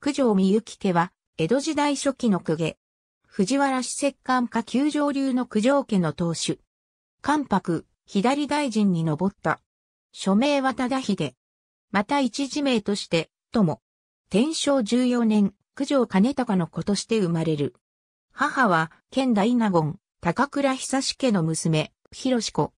九条美き家は、江戸時代初期の公家。藤原史摂管下九条流の九条家の当主。関白、左大臣に上った。署名は忠秀。また一字名として、友。天正十四年、九条兼高の子として生まれる。母は、県大納言、高倉久志家の娘、広子。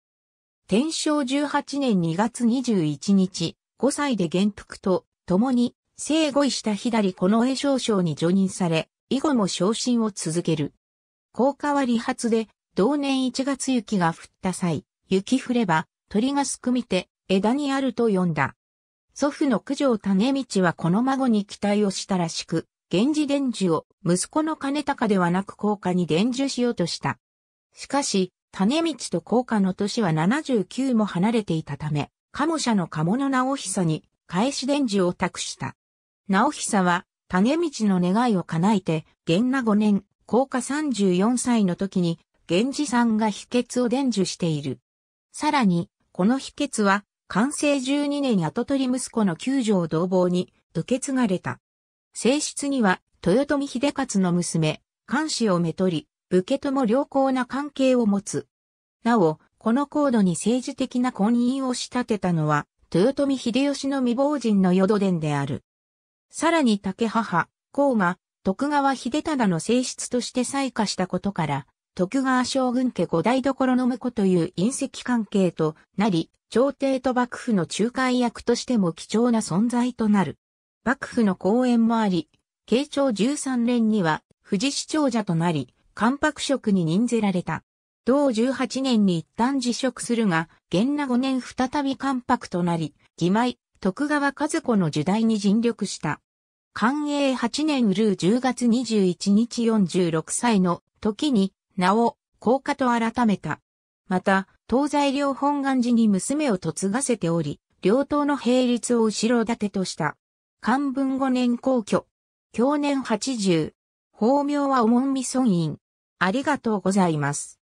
天正十八年2月21日、5歳で元服と、共に生後位した左この栄少将に除任され、以後も昇進を続ける。高架は理髪で、同年1月雪が降った際、雪降れば、鳥がすくみて、枝にあると読んだ。祖父の九条種道はこの孫に期待をしたらしく、源氏伝授を息子の金高ではなく高架に伝授しようとした。しかし、種道と高架の年は79も離れていたため、鴨社の鴨の直久に返し伝授を託した。直久は、種道の願いを叶えて、元那5年、高下34歳の時に、源氏さんが秘訣を伝授している。さらに、この秘訣は、完成12年跡取り息子の九条同房に受け継がれた。正室には、豊臣秀勝の娘、関氏をめとり、武家とも良好な関係を持つ。なお、この高度に政治的な婚姻を仕立てたのは、豊臣秀吉の未亡人の淀殿である。さらに竹母、甲が徳川秀忠の性質として採化したことから、徳川将軍家五代所の婿という隕石関係となり、朝廷と幕府の仲介役としても貴重な存在となる。幕府の講演もあり、慶長13年には富士市長者となり、関白職に任ぜられた。同18年に一旦辞職するが、元那5年再び関白となり、義枚、徳川和子の時代に尽力した。寛永8年うる10月21日46歳の時に、名を、高家と改めた。また、東西両本願寺に娘を嫁がせており、両党の並立を後ろ盾とした。漢文5年皇居。去年80。法名はおもんみ尊院。ありがとうございます。